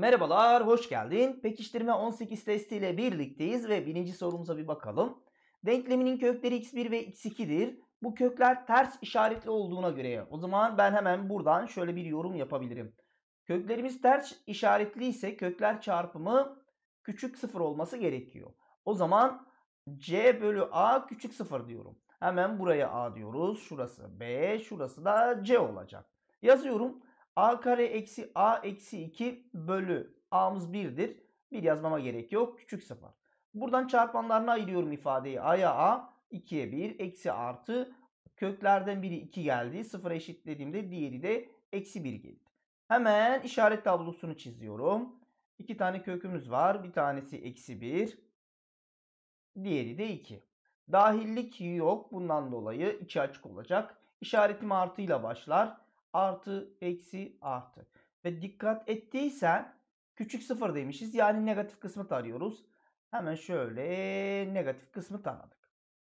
Merhabalar, hoş geldin. Pekiştirme 18 testiyle birlikteyiz ve birinci sorumuza bir bakalım. Denkleminin kökleri x1 ve x2'dir. Bu kökler ters işaretli olduğuna göre o zaman ben hemen buradan şöyle bir yorum yapabilirim. Köklerimiz ters işaretli ise kökler çarpımı küçük sıfır olması gerekiyor. O zaman c bölü a küçük sıfır diyorum. Hemen buraya a diyoruz. Şurası b, şurası da c olacak. Yazıyorum a kare eksi a eksi 2 bölü a'mız 1'dir. bir yazmama gerek yok. Küçük sıfır. Buradan çarpanlarına ayırıyorum ifadeyi. a'ya a, 2'ye 1, eksi artı. Köklerden biri 2 geldi. Sıfıra eşitlediğimde diğeri de eksi 1 geldi. Hemen işaret tablosunu çiziyorum. İki tane kökümüz var. Bir tanesi eksi 1. Diğeri de 2. Dahillik yok. Bundan dolayı 2 açık olacak. İşaretim artıyla başlar artı, eksi, artı. Ve dikkat ettiysen küçük sıfır demişiz. Yani negatif kısmı tarıyoruz. Hemen şöyle negatif kısmı taradık.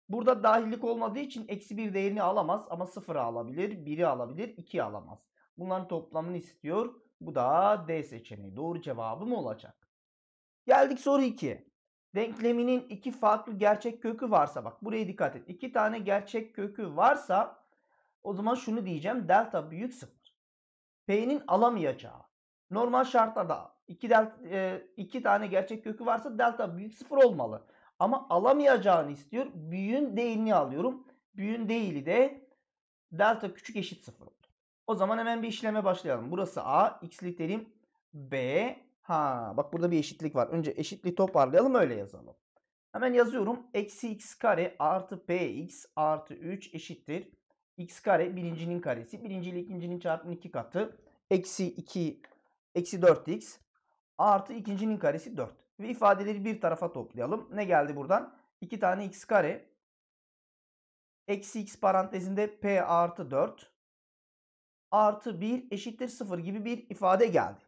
Burada dahillik olmadığı için eksi bir değerini alamaz ama sıfırı alabilir, biri alabilir, iki alamaz. Bunların toplamını istiyor. Bu da D seçeneği. Doğru cevabım olacak. Geldik soru 2. Denkleminin iki farklı gerçek kökü varsa bak buraya dikkat et. İki tane gerçek kökü varsa o zaman şunu diyeceğim. Delta büyük 0. P'nin alamayacağı. Normal şartlarda 2 delta, e, iki tane gerçek kökü varsa delta büyük 0 olmalı. Ama alamayacağını istiyor. Büyüğün değilini alıyorum. Büyüğün değili de delta küçük eşit 0 oldu. O zaman hemen bir işleme başlayalım. Burası A. X'lik derim. B. Ha bak burada bir eşitlik var. Önce eşitliği toparlayalım öyle yazalım. Hemen yazıyorum. Eksi x kare artı px artı 3 eşittir x kare birincinin karesi. Birinci ile ikincinin çarpımının iki katı. Eksi 2, eksi 4x artı ikincinin karesi 4. Ve ifadeleri bir tarafa toplayalım. Ne geldi buradan? 2 tane x kare eksi x parantezinde p artı 4 artı 1 eşittir 0 gibi bir ifade geldi.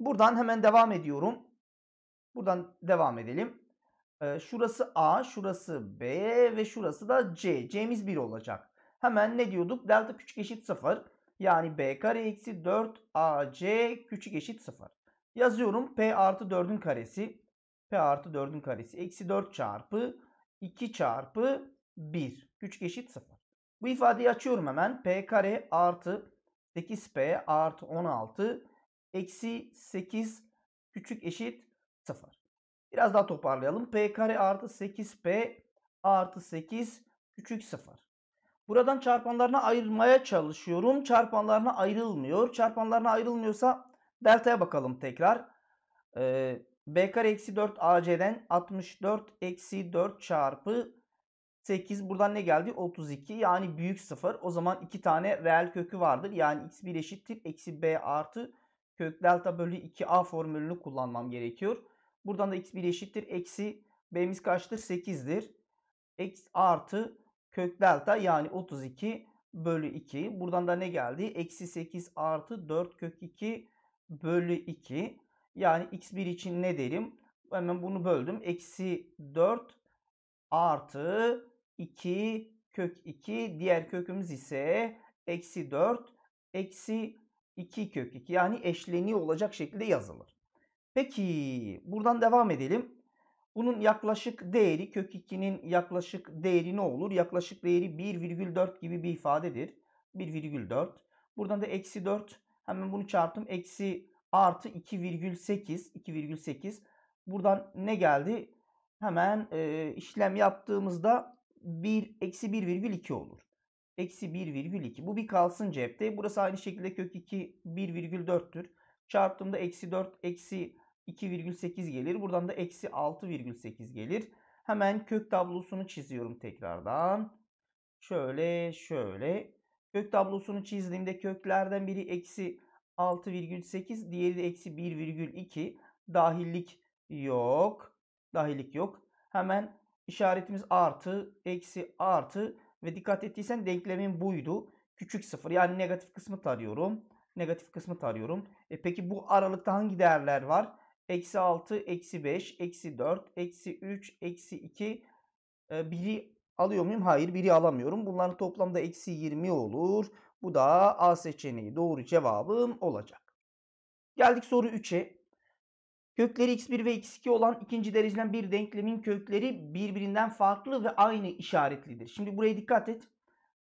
Buradan hemen devam ediyorum. Buradan devam edelim. Ee, şurası a, şurası b ve şurası da c. c'miz 1 olacak. Hemen ne diyorduk? Delta küçük eşit 0. Yani b kare eksi 4ac küçük eşit 0. Yazıyorum p artı 4'ün karesi. p artı 4'ün karesi. Eksi 4 çarpı 2 çarpı 1. Küçük eşit 0. Bu ifadeyi açıyorum hemen. p kare artı 8p artı 16 eksi 8 küçük eşit 0. Biraz daha toparlayalım. p kare artı 8p artı 8 küçük 0. Buradan çarpanlarına ayırmaya çalışıyorum. Çarpanlarına ayrılmıyor. Çarpanlarına ayrılmıyorsa delta'ya bakalım tekrar. Ee, b kare eksi 4 ac'den 64 eksi 4 çarpı 8 buradan ne geldi? 32 yani büyük 0. O zaman 2 tane reel kökü vardır. Yani x1 eşittir eksi b artı kök delta bölü 2a formülünü kullanmam gerekiyor. Buradan da x1 eşittir eksi b'miz kaçtır? 8'dir. X artı kök delta yani 32 bölü 2. Buradan da ne geldi? Eksi 8 artı 4 kök 2 bölü 2. Yani x1 için ne derim? Hemen bunu böldüm. Eksi 4 artı 2 kök 2. Diğer kökümüz ise eksi 4 eksi 2 kök 2. Yani eşleniyor olacak şekilde yazılır. Peki buradan devam edelim. Bunun yaklaşık değeri kök 2'nin yaklaşık değeri ne olur? Yaklaşık değeri 1,4 gibi bir ifadedir. 1,4. Buradan da eksi 4. Hemen bunu çarptım. Eksi artı 2,8. 2,8. Buradan ne geldi? Hemen e, işlem yaptığımızda 1, eksi 1,2 olur. Eksi 1,2. Bu bir kalsın cepte. Burası aynı şekilde kök 2 1,4'tür. Çarptığımda eksi 4 eksi 2,8 gelir. Buradan da eksi 6,8 gelir. Hemen kök tablosunu çiziyorum tekrardan. Şöyle şöyle. Kök tablosunu çizdiğimde köklerden biri eksi 6,8 diğeri de eksi 1,2. Dahillik yok. Dahillik yok. Hemen işaretimiz artı, eksi, artı ve dikkat ettiysen denklemin buydu. Küçük sıfır yani negatif kısmı tarıyorum. Negatif kısmı tarıyorum. E peki bu aralıkta hangi değerler var? Eksi 6, eksi 5, eksi 4, eksi 3, eksi 2. E, biri alıyor muyum? Hayır biri alamıyorum. Bunların toplamda eksi 20 olur. Bu da A seçeneği doğru cevabım olacak. Geldik soru 3'e. Kökleri x1 ve x2 olan ikinci dereceden bir denklemin kökleri birbirinden farklı ve aynı işaretlidir. Şimdi buraya dikkat et.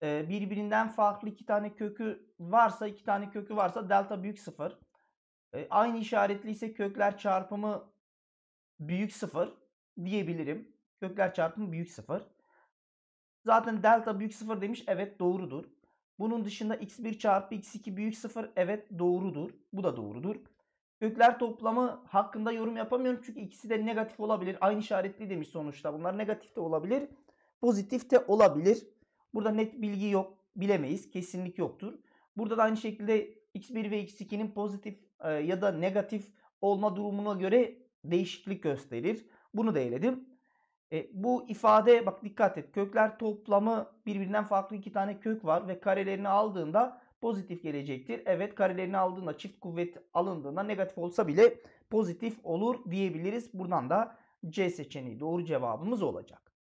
E, birbirinden farklı iki tane kökü varsa, iki tane kökü varsa delta büyük sıfır. E, aynı işaretli ise kökler çarpımı büyük sıfır diyebilirim. Kökler çarpımı büyük sıfır. Zaten delta büyük sıfır demiş. Evet doğrudur. Bunun dışında x1 çarpı x2 büyük sıfır. Evet doğrudur. Bu da doğrudur. Kökler toplamı hakkında yorum yapamıyorum. Çünkü ikisi de negatif olabilir. Aynı işaretli demiş sonuçta. Bunlar negatif de olabilir. Pozitif de olabilir. Burada net bilgi yok. Bilemeyiz. Kesinlik yoktur. Burada da aynı şekilde x1 ve x2'nin pozitif ya da negatif olma durumuna göre değişiklik gösterir. Bunu da eledim. E, bu ifade bak dikkat et kökler toplamı birbirinden farklı iki tane kök var ve karelerini aldığında pozitif gelecektir. Evet karelerini aldığında çift kuvvet alındığında negatif olsa bile pozitif olur diyebiliriz. Buradan da C seçeneği doğru cevabımız olacak.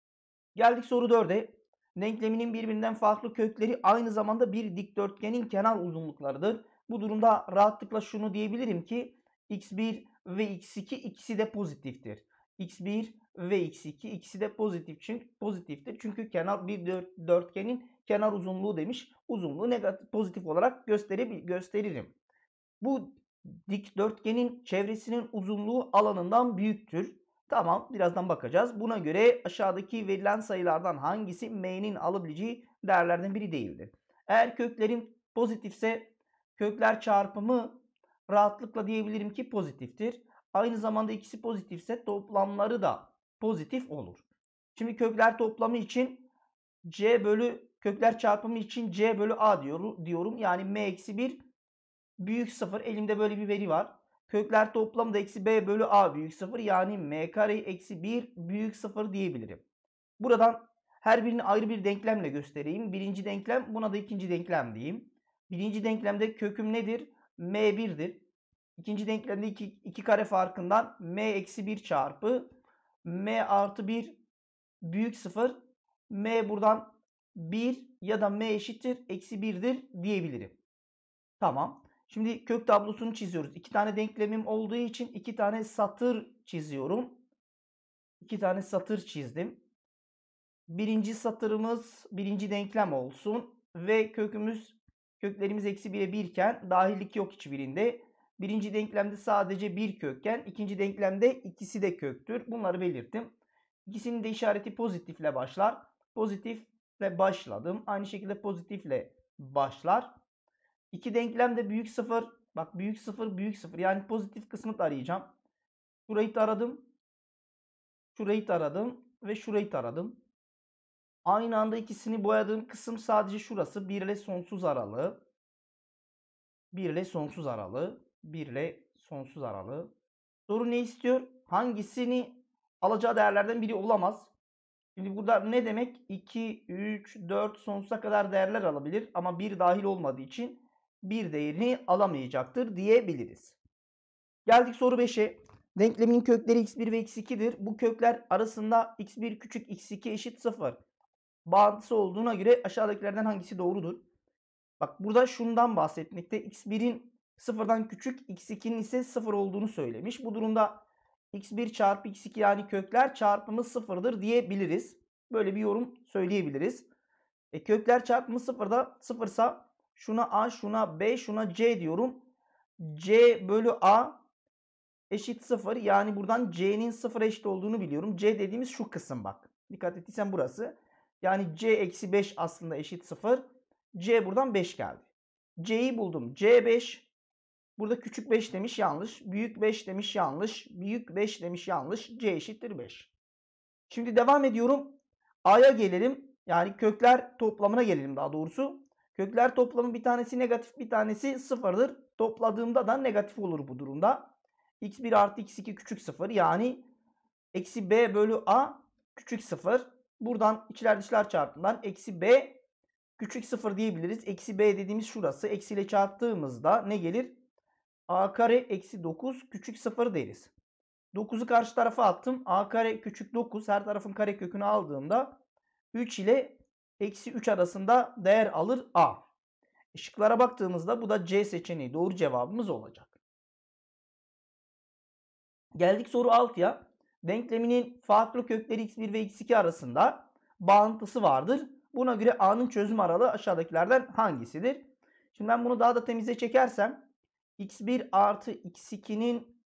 Geldik soru 4'e. Denkleminin birbirinden farklı kökleri aynı zamanda bir dikdörtgenin kenar uzunluklarıdır. Bu durumda rahatlıkla şunu diyebilirim ki x1 ve x2 ikisi de pozitiftir. x1 ve x2 ikisi de pozitif çünkü pozitiftir. Çünkü kenar bir dörtgenin kenar uzunluğu demiş. Uzunluğu negatif pozitif olarak gösteririm. Bu dik dörtgenin çevresinin uzunluğu alanından büyüktür. Tamam birazdan bakacağız. Buna göre aşağıdaki verilen sayılardan hangisi m'nin alabileceği değerlerden biri değildir. Eğer köklerin pozitifse Kökler çarpımı rahatlıkla diyebilirim ki pozitiftir. Aynı zamanda ikisi pozitifse toplamları da pozitif olur. Şimdi kökler toplamı için c bölü kökler çarpımı için c bölü a diyorum. Yani m eksi 1 büyük 0. Elimde böyle bir veri var. Kökler toplamı da eksi b bölü a büyük 0. Yani m kare eksi 1 büyük 0 diyebilirim. Buradan her birini ayrı bir denklemle göstereyim. Birinci denklem buna da ikinci denklem diyeyim. Birinci denklemde köküm nedir? M1'dir. İkinci denklemde 2, 2 kare farkından M eksi 1 çarpı M artı 1 büyük 0 M buradan 1 ya da M eşittir eksi 1'dir diyebilirim. Tamam. Şimdi kök tablosunu çiziyoruz. İki tane denklemim olduğu için iki tane satır çiziyorum. İki tane satır çizdim. Birinci satırımız birinci denklem olsun ve kökümüz Köklerimiz eksi 1'e 1 iken dahillik yok hiçbirinde. Birinci denklemde sadece bir kökken, ikinci denklemde ikisi de köktür. Bunları belirttim. İkisinin de işareti pozitifle başlar. Pozitifle başladım. Aynı şekilde pozitifle başlar. İki denklemde büyük sıfır. Bak büyük sıfır, büyük sıfır. Yani pozitif kısmı da arayacağım. Şurayı da aradım, Şurayı da aradım ve şurayı da aradım. Aynı anda ikisini boyadığım kısım sadece şurası. 1 ile sonsuz aralığı. 1 ile sonsuz aralığı. 1 ile sonsuz aralığı. Soru ne istiyor? Hangisini alacağı değerlerden biri olamaz. Şimdi burada ne demek? 2, 3, 4 sonsuza kadar değerler alabilir ama 1 dahil olmadığı için bir değerini alamayacaktır diyebiliriz. Geldik soru 5'e. Denklemin kökleri x1 ve x2'dir. Bu kökler arasında x1 küçük x2 eşit 0 bağıntısı olduğuna göre aşağıdakilerden hangisi doğrudur? Bak burada şundan bahsetmekte. X1'in sıfırdan küçük, X2'nin ise sıfır olduğunu söylemiş. Bu durumda X1 çarpı X2 yani kökler çarpımı sıfırdır diyebiliriz. Böyle bir yorum söyleyebiliriz. E, kökler çarpımı sıfırda sıfırsa şuna A, şuna B, şuna C diyorum. C bölü A eşit sıfır. Yani buradan C'nin sıfır eşit olduğunu biliyorum. C dediğimiz şu kısım bak. Dikkat ettiysen burası. Yani c eksi 5 aslında eşit 0. c buradan 5 geldi. c'yi buldum. c 5. Burada küçük 5 demiş yanlış. Büyük 5 demiş yanlış. Büyük 5 demiş yanlış. c eşittir 5. Şimdi devam ediyorum. a'ya gelelim. Yani kökler toplamına gelelim daha doğrusu. Kökler toplamı bir tanesi negatif bir tanesi sıfırdır. Topladığımda da negatif olur bu durumda. x1 artı x2 küçük sıfır yani eksi b bölü a küçük sıfır. Buradan içler dışlar çarpımından eksi b küçük 0 diyebiliriz. Eksi b dediğimiz şurası. Eksi ile çarptığımızda ne gelir? a kare eksi 9 küçük 0 deriz. 9'u karşı tarafa attım. a kare küçük 9 her tarafın kare kökünü aldığımda 3 ile eksi 3 arasında değer alır a. Işıklara baktığımızda bu da c seçeneği doğru cevabımız olacak. Geldik soru 6'ya denkleminin farklı kökleri x1 ve x2 arasında bağıntısı vardır. Buna göre a'nın çözüm aralığı aşağıdakilerden hangisidir? Şimdi ben bunu daha da temize çekersem x1 artı x2'nin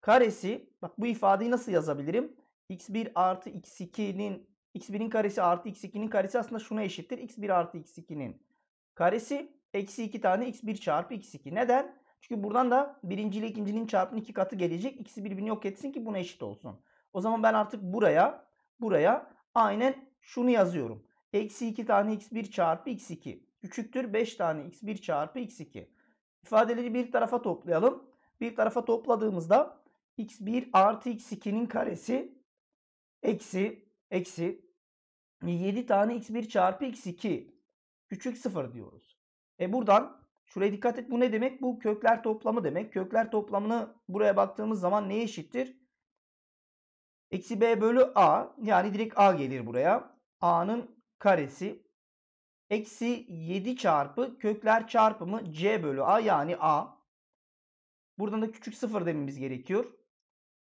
karesi bak bu ifadeyi nasıl yazabilirim? x1 artı x2'nin x1'in karesi artı x2'nin karesi aslında şuna eşittir. x1 artı x2'nin karesi eksi 2 tane x1 çarpı x2. Neden? Çünkü buradan da birinci ile ikincinin çarpımının iki katı gelecek. İkisi birbirini yok etsin ki buna eşit olsun. O zaman ben artık buraya buraya aynen şunu yazıyorum. Eksi 2 tane x1 çarpı x2 küçüktür 5 tane x1 çarpı x2. İfadeleri bir tarafa toplayalım. Bir tarafa topladığımızda x1 artı x2'nin karesi eksi eksi 7 tane x1 çarpı x2 küçük 0 diyoruz. E buradan Şuraya dikkat et bu ne demek? Bu kökler toplamı demek. Kökler toplamını buraya baktığımız zaman ne eşittir? Eksi b bölü a yani direkt a gelir buraya. a'nın karesi. Eksi 7 çarpı kökler çarpımı c bölü a yani a. Buradan da küçük sıfır dememiz gerekiyor.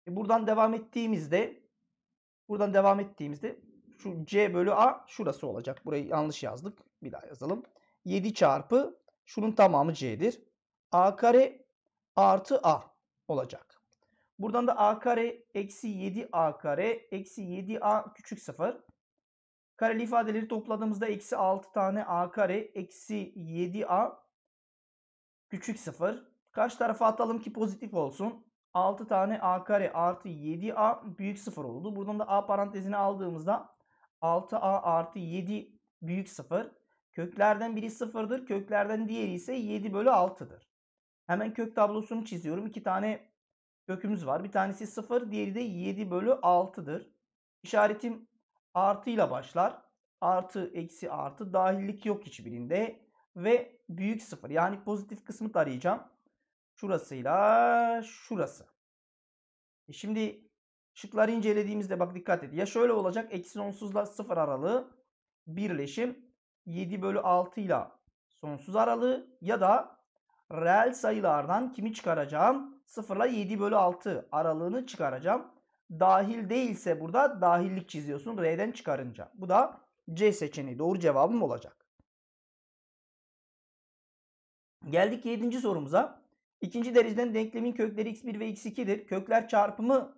E buradan devam ettiğimizde buradan devam ettiğimizde şu c bölü a şurası olacak. Burayı yanlış yazdık. Bir daha yazalım. 7 çarpı Şunun tamamı C'dir. A kare artı A olacak. Buradan da A kare eksi 7A kare eksi 7A küçük sıfır. Kareli ifadeleri topladığımızda eksi 6 tane A kare eksi 7A küçük sıfır. Karşı tarafa atalım ki pozitif olsun. 6 tane a kare artı 7a büyük sıfır oldu. Buradan da a parantezini aldığımızda 6a artı 7 büyük sıfır. Köklerden biri sıfırdır. Köklerden diğeri ise 7 bölü 6'dır. Hemen kök tablosunu çiziyorum. İki tane kökümüz var. Bir tanesi sıfır diğeri de 7 bölü 6'dır. İşaretim artıyla başlar. Artı, eksi, artı. Dahillik yok hiçbirinde. Ve büyük sıfır Yani pozitif kısmı tarayacağım. Şurasıyla şurası. E şimdi şıkları incelediğimizde bak dikkat et. Ya şöyle olacak. Eksi sonsuzla sıfır aralığı birleşim 7 bölü 6 ile sonsuz aralığı ya da reel sayılardan kimi çıkaracağım? 0 ile 7 bölü 6 aralığını çıkaracağım. Dahil değilse burada dahillik çiziyorsun R'den çıkarınca. Bu da C seçeneği. Doğru cevabım olacak. Geldik 7. sorumuza. İkinci dereceden denklemin kökleri x1 ve x2'dir. Kökler çarpımı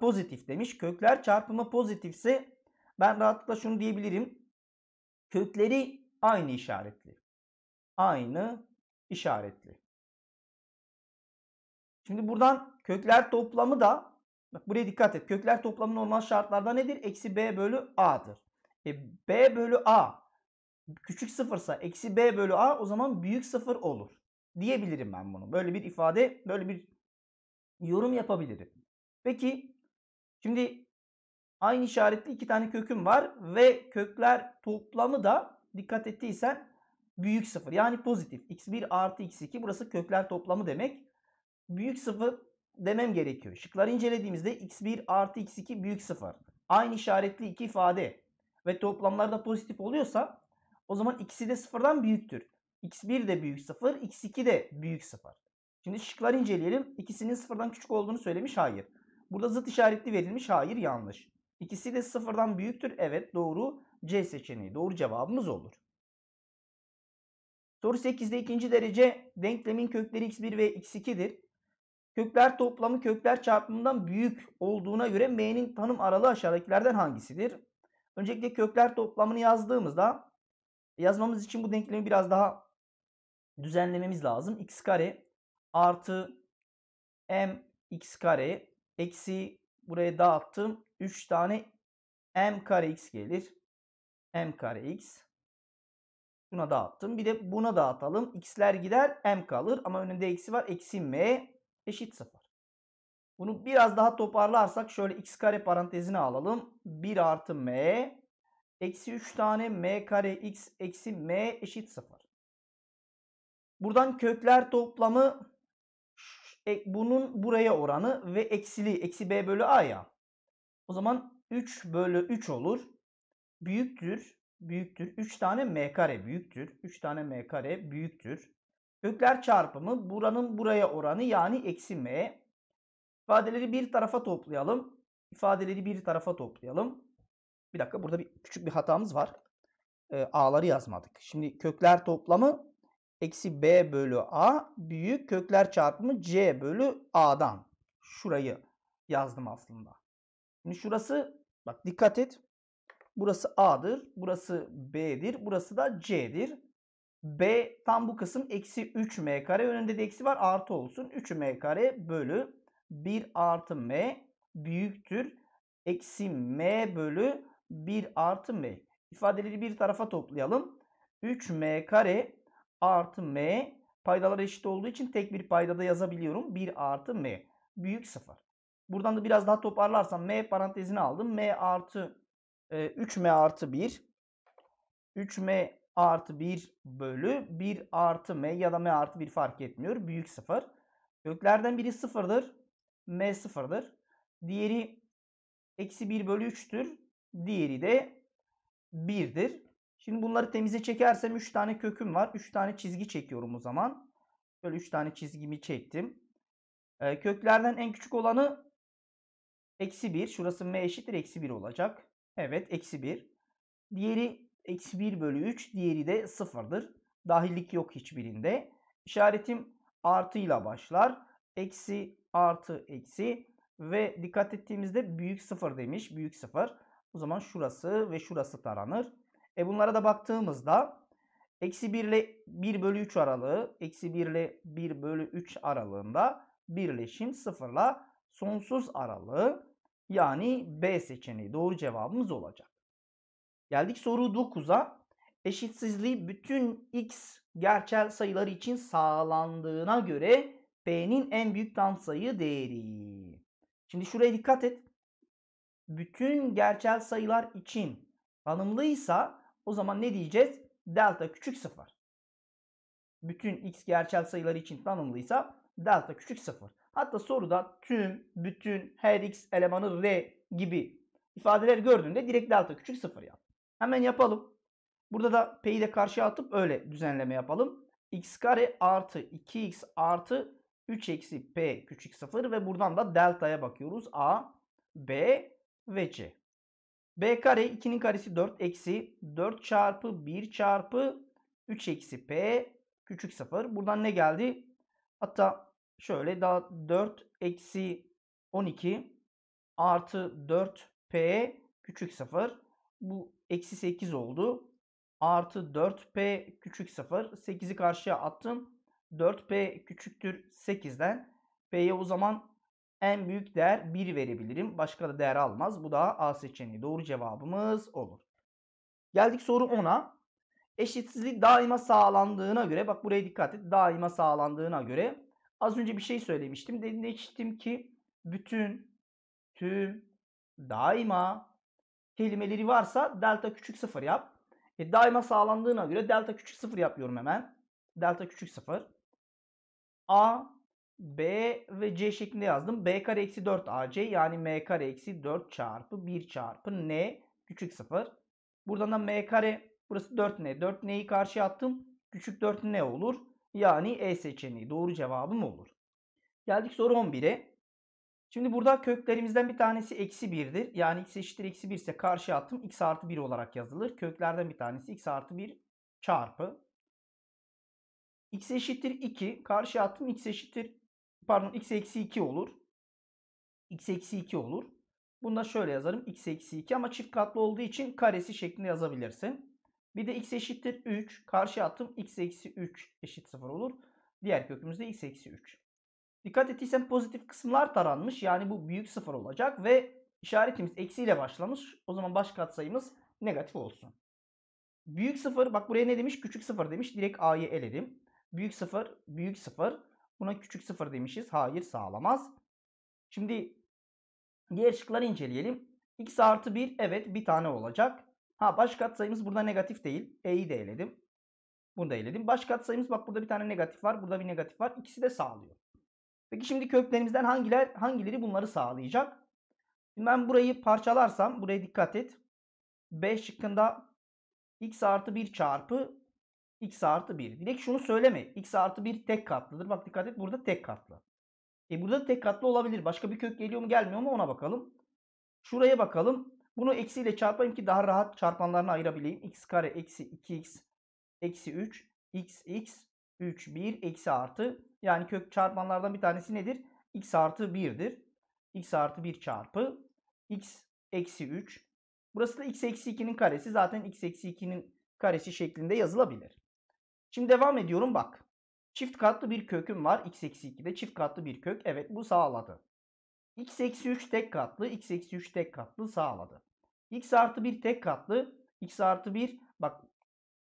pozitif demiş. Kökler çarpımı pozitifse ben rahatlıkla şunu diyebilirim. Kökleri aynı işaretli. Aynı işaretli. Şimdi buradan kökler toplamı da bak buraya dikkat et. Kökler toplamı normal şartlarda nedir? Eksi b bölü a'dır. E, b bölü a küçük sıfırsa eksi b bölü a o zaman büyük sıfır olur. Diyebilirim ben bunu. Böyle bir ifade, böyle bir yorum yapabilirim. Peki şimdi Aynı işaretli iki tane köküm var ve kökler toplamı da dikkat ettiysen büyük sıfır. Yani pozitif. X1 artı X2 burası kökler toplamı demek. Büyük sıfır demem gerekiyor. Şıkları incelediğimizde X1 artı X2 büyük sıfır. Aynı işaretli iki ifade ve toplamlar da pozitif oluyorsa o zaman ikisi de sıfırdan büyüktür. X1 de büyük sıfır, X2 de büyük sıfır. Şimdi şıkları inceleyelim. İkisinin sıfırdan küçük olduğunu söylemiş. Hayır. Burada zıt işaretli verilmiş. Hayır yanlış. İkisi de sıfırdan büyüktür. Evet doğru C seçeneği. Doğru cevabımız olur. Soru 8'de ikinci derece denklemin kökleri x1 ve x2'dir. Kökler toplamı kökler çarpımından büyük olduğuna göre m'nin tanım aralığı aşağıdakilerden hangisidir? Öncelikle kökler toplamını yazdığımızda yazmamız için bu denklemi biraz daha düzenlememiz lazım. x kare artı m x kare eksi buraya dağıttım 3 tane m kare x gelir. m kare x. Buna dağıttım. Bir de buna dağıtalım. X'ler gider m kalır ama önünde eksi var. Eksi m eşit 0. Bunu biraz daha toparlarsak şöyle x kare parantezine alalım. 1 artı m eksi 3 tane m kare x eksi m eşit 0. Buradan kökler toplamı e, bunun buraya oranı ve eksili eksi b bölü a ya. O zaman 3 bölü 3 olur. Büyüktür. Büyüktür. 3 tane m kare büyüktür. 3 tane m kare büyüktür. Kökler çarpımı buranın buraya oranı yani eksi m. İfadeleri bir tarafa toplayalım. İfadeleri bir tarafa toplayalım. Bir dakika burada bir küçük bir hatamız var. E, a'ları yazmadık. Şimdi kökler toplamı eksi b bölü a büyük kökler çarpımı c bölü a'dan. Şurayı yazdım aslında. Şimdi şurası bak dikkat et. Burası A'dır. Burası B'dir. Burası da C'dir. B tam bu kısım eksi 3M kare. Önünde de eksi var. Artı olsun. 3M kare bölü 1 artı M büyüktür. Eksi M bölü 1 artı M. İfadeleri bir tarafa toplayalım. 3M kare artı M paydalar eşit olduğu için tek bir payda da yazabiliyorum. 1 artı M büyük sıfır. Buradan da biraz daha toparlarsam m parantezini aldım. m artı e, 3m artı 1. 3m artı 1 bölü 1 artı m ya da m artı 1 fark etmiyor. Büyük 0. Köklerden biri 0'dır. m 0'dır. Diğeri eksi 1 bölü 3'tür. Diğeri de 1'dir. Şimdi bunları temize çekersem 3 tane köküm var. 3 tane çizgi çekiyorum o zaman. Böyle 3 tane çizgimi çektim. E, köklerden en küçük olanı Eksi 1. Şurası m eşittir. Eksi 1 olacak. Evet. Eksi 1. Diğeri eksi 1 bölü 3. Diğeri de 0'dır. Dahillik yok hiçbirinde. İşaretim artıyla başlar. Eksi artı eksi ve dikkat ettiğimizde büyük 0 demiş. Büyük 0. O zaman şurası ve şurası taranır. E bunlara da baktığımızda eksi 1 ile 1 bölü 3 aralığı eksi 1 ile 1 bölü 3 aralığında birleşim 0 ile sonsuz aralığı yani B seçeneği doğru cevabımız olacak. Geldik soru 9'a. Eşitsizliği bütün x gerçel sayılar için sağlandığına göre p'nin en büyük tam sayı değeri. Şimdi şuraya dikkat et. Bütün gerçel sayılar için tanımlıysa o zaman ne diyeceğiz? Delta küçük sıfır. Bütün x gerçel sayılar için tanımlıysa delta küçük sıfır. Hatta soruda tüm, bütün, her x elemanı r gibi ifadeler gördüğünde direkt delta küçük sıfır yap. Hemen yapalım. Burada da p'yi de karşıya atıp öyle düzenleme yapalım. x kare artı 2x artı 3 eksi p küçük sıfır ve buradan da delta'ya bakıyoruz. a, b ve c. b kare 2'nin karesi 4 eksi 4 çarpı 1 çarpı 3 eksi p küçük sıfır. Buradan ne geldi? Hatta Şöyle daha 4 eksi 12 artı 4 p küçük 0. Bu eksi 8 oldu. Artı 4 p küçük 0. 8'i karşıya attım. 4p küçüktür 8'den. P'ye o zaman en büyük değer 1 verebilirim. Başka da değer almaz. Bu da A seçeneği. Doğru cevabımız olur. Geldik soru 10'a. Eşitsizlik daima sağlandığına göre bak buraya dikkat et. Daima sağlandığına göre Az önce bir şey söylemiştim. Demiştim ki bütün, tüm, daima kelimeleri varsa delta küçük sıfır yap. E, daima sağlandığına göre delta küçük sıfır yapıyorum hemen. Delta küçük sıfır. A, B ve C şeklinde yazdım. B kare eksi 4 AC yani M kare eksi 4 çarpı 1 çarpı N küçük sıfır. Buradan da M kare burası 4N. 4N'yi karşıya attım. Küçük 4N olur. Yani E seçeneği doğru cevabım olur. Geldik soru 11'e. Şimdi burada köklerimizden bir tanesi eksi 1'dir. Yani x eşittir eksi 1 ise karşı attım x artı 1 olarak yazılır. Köklerden bir tanesi x artı 1 çarpı. x eşittir 2. Karşı attım x eşittir pardon x eksi 2 olur. x eksi 2 olur. Bunu da şöyle yazarım. x eksi 2 ama çift katlı olduğu için karesi şeklinde yazabilirsin. Bir de x eşittir 3. Karşı attım x eksi 3 eşit 0 olur. Diğer kökümüz de x eksi 3. Dikkat ettiysen pozitif kısımlar taranmış. Yani bu büyük 0 olacak ve işaretimiz eksiyle başlamış. O zaman baş katsayımız negatif olsun. Büyük 0 bak buraya ne demiş? Küçük 0 demiş. Direkt a'yı eledim. Büyük 0, büyük 0. Buna küçük 0 demişiz. Hayır sağlamaz. Şimdi diğer şıkları inceleyelim. x artı 1 evet bir tane olacak. Ha baş katsayımız burada negatif değil. E'yi de eledim. Bunu da eledim. Baş katsayımız bak burada bir tane negatif var. Burada bir negatif var. İkisi de sağlıyor. Peki şimdi köklerimizden hangiler hangileri bunları sağlayacak? Şimdi ben burayı parçalarsam buraya dikkat et. 5 şıkkında x artı 1 çarpı x artı 1. Direkt şunu söyleme. x artı 1 tek katlıdır. Bak dikkat et burada tek katlı. E burada tek katlı olabilir. Başka bir kök geliyor mu gelmiyor mu ona bakalım. Şuraya bakalım. Bunu eksiyle çarpayım ki daha rahat çarpanlarını ayırabileyim. x kare eksi 2x eksi 3 x x 3 1 eksi artı. Yani kök çarpanlardan bir tanesi nedir? x artı 1'dir. x artı 1 çarpı x eksi 3. Burası da x eksi 2'nin karesi. Zaten x eksi 2'nin karesi şeklinde yazılabilir. Şimdi devam ediyorum bak. Çift katlı bir köküm var. x eksi 2'de çift katlı bir kök. Evet bu sağladı. x eksi 3 tek katlı. x eksi 3 tek katlı sağladı. X artı 1 tek katlı. X artı 1 bak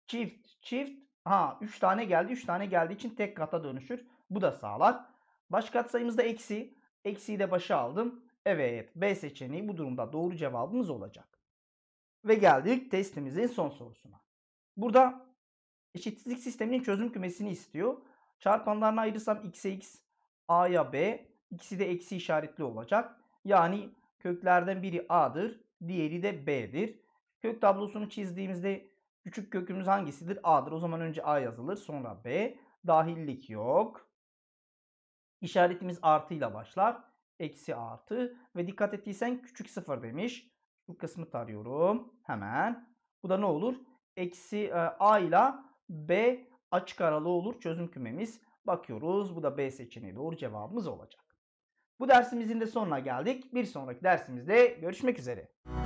çift çift ha 3 tane geldi. 3 tane geldiği için tek kata dönüşür. Bu da sağlar. Baş katsayımızda eksi. Eksiyi de başa aldım. Evet B seçeneği bu durumda doğru cevabımız olacak. Ve geldik testimizin son sorusuna. Burada eşitsizlik sisteminin çözüm kümesini istiyor. Çarpanlarına ayırırsam x'e x, a'ya b, ikisi de eksi işaretli olacak. Yani köklerden biri a'dır, Diğeri de B'dir. Kök tablosunu çizdiğimizde küçük kökümüz hangisidir? A'dır. O zaman önce A yazılır sonra B. Dahillik yok. İşaretimiz artıyla başlar. Eksi artı ve dikkat ettiysen küçük sıfır demiş. Bu kısmı tarıyorum hemen. Bu da ne olur? Eksi e, A ile B açık aralığı olur çözüm kümemiz. Bakıyoruz bu da B seçeneği doğru cevabımız olacak. Bu dersimizin de sonuna geldik. Bir sonraki dersimizde görüşmek üzere.